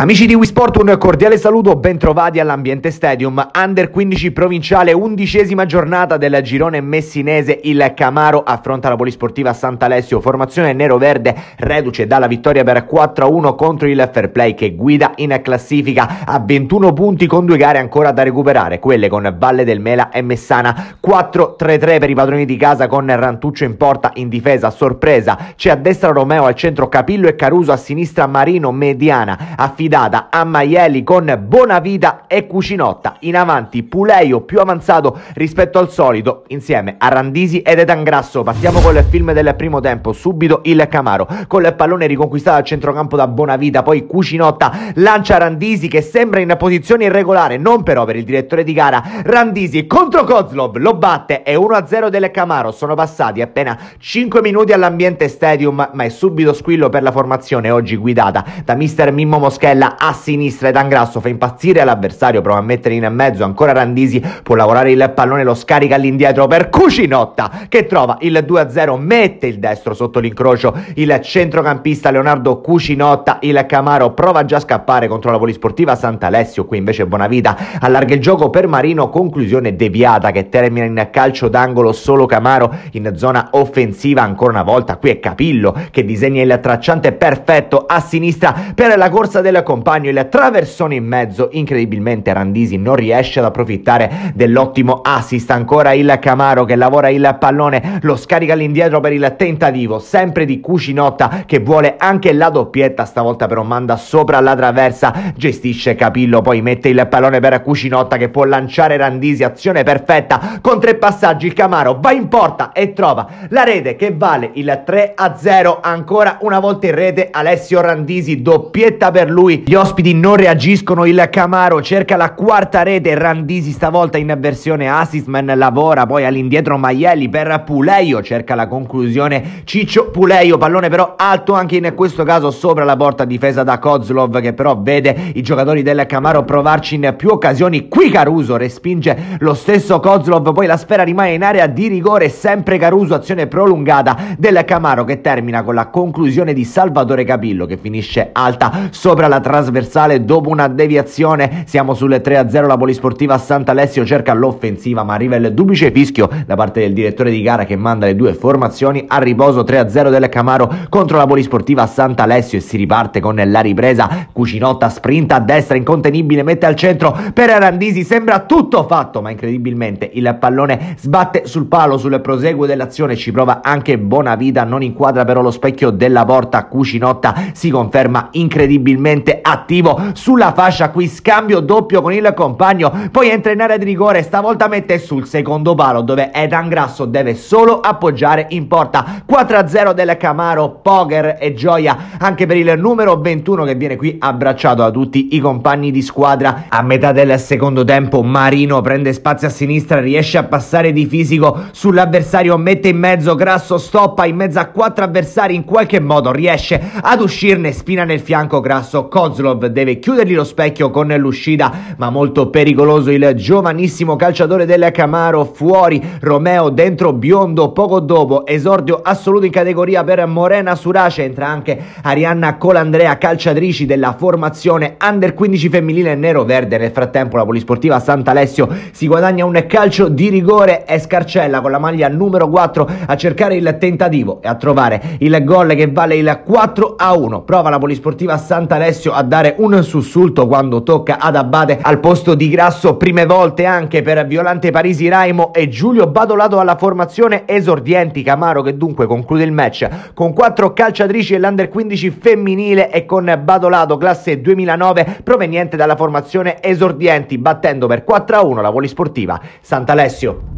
Amici di Wii Sport, un cordiale saluto, bentrovati all'Ambiente Stadium, Under 15 provinciale, undicesima giornata del girone messinese, il Camaro affronta la polisportiva Sant'Alessio, formazione nero-verde, reduce dalla vittoria per 4-1 contro il Fair Play che guida in classifica a 21 punti con due gare ancora da recuperare, quelle con Valle del Mela e Messana, 4-3-3 per i padroni di casa con Rantuccio in porta in difesa, sorpresa, c'è a destra Romeo, al centro Capillo e Caruso, a sinistra Marino, Mediana, a fine affidata a Maieli con Bonavita e Cucinotta. In avanti Puleio più avanzato rispetto al solito insieme a Randisi ed Edangrasso. Partiamo con il film del primo tempo, subito il Camaro con il pallone riconquistato al centrocampo da Bonavita, poi Cucinotta lancia Randisi che sembra in posizione irregolare, non però per il direttore di gara. Randisi contro Kozlov lo batte e 1-0 del Camaro. Sono passati appena 5 minuti all'ambiente stadium, ma è subito squillo per la formazione oggi guidata da mister Mimmo Moschelli Barella a sinistra ed Angrasso fa impazzire l'avversario, prova a mettere in mezzo ancora Randisi, può lavorare il pallone, lo scarica all'indietro per Cucinotta che trova il 2-0, mette il destro sotto l'incrocio, il centrocampista Leonardo Cucinotta, il Camaro prova già a scappare contro la polisportiva Sant'Alessio, qui invece Bonavita allarga il gioco per Marino, conclusione deviata che termina in calcio d'angolo solo Camaro in zona offensiva ancora una volta, qui è Capillo che disegna il tracciante perfetto a sinistra per la corsa del compagno il traversone in mezzo, incredibilmente Randisi non riesce ad approfittare dell'ottimo assist, ancora il Camaro che lavora il pallone, lo scarica all'indietro per il tentativo, sempre di Cucinotta che vuole anche la doppietta, stavolta però manda sopra la traversa, gestisce Capillo, poi mette il pallone per Cucinotta che può lanciare Randisi, azione perfetta, con tre passaggi il Camaro va in porta e trova la rete che vale il 3-0 ancora una volta in rete Alessio Randisi, doppietta per lui gli ospiti non reagiscono, il Camaro cerca la quarta rete, Randisi stavolta in versione assistman lavora poi all'indietro Maielli per Puleio, cerca la conclusione Ciccio Puleio, pallone però alto anche in questo caso sopra la porta difesa da Kozlov che però vede i giocatori del Camaro provarci in più occasioni, qui Caruso respinge lo stesso Kozlov, poi la sfera rimane in area di rigore, sempre Caruso, azione prolungata del Camaro che termina con la conclusione di Salvatore Capillo che finisce alta sopra la una trasversale dopo una deviazione. Siamo sulle 3-0, la polisportiva Sant'Alessio cerca l'offensiva, ma arriva il duplice fischio da parte del direttore di gara che manda le due formazioni a riposo 3-0 del Camaro contro la polisportiva Sant'Alessio e si riparte con la ripresa. Cucinotta sprinta a destra, incontenibile, mette al centro per Arandisi, sembra tutto fatto, ma incredibilmente il pallone sbatte sul palo, sul proseguo dell'azione ci prova anche Bonavita, non inquadra però lo specchio della porta, Cucinotta si conferma incredibilmente attivo sulla fascia qui scambio doppio con il compagno poi entra in area di rigore stavolta mette sul secondo palo dove Edan Grasso deve solo appoggiare in porta 4-0 del Camaro Poker e gioia anche per il numero 21 che viene qui abbracciato da tutti i compagni di squadra a metà del secondo tempo Marino prende spazio a sinistra riesce a passare di fisico sull'avversario mette in mezzo Grasso stoppa in mezzo a quattro avversari in qualche modo riesce ad uscirne spina nel fianco Grasso Cozzo Kozlov deve chiudergli lo specchio con l'uscita, ma molto pericoloso il giovanissimo calciatore del Camaro fuori, Romeo dentro Biondo poco dopo, esordio assoluto in categoria per Morena Surace, entra anche Arianna Colandrea, calciatrici della formazione under 15 femminile nero-verde, nel frattempo la polisportiva Sant'Alessio si guadagna un calcio di rigore e scarcella con la maglia numero 4 a cercare il tentativo e a trovare il gol che vale il 4 a 1, prova la polisportiva Sant'Alessio a dare un sussulto quando tocca ad Abbate al posto di Grasso, prime volte anche per Violante Parisi Raimo e Giulio Badolato alla formazione esordienti Camaro che dunque conclude il match con quattro calciatrici dell'Under 15 femminile e con Badolato classe 2009 proveniente dalla formazione esordienti battendo per 4-1 a la volisportiva Sant'Alessio.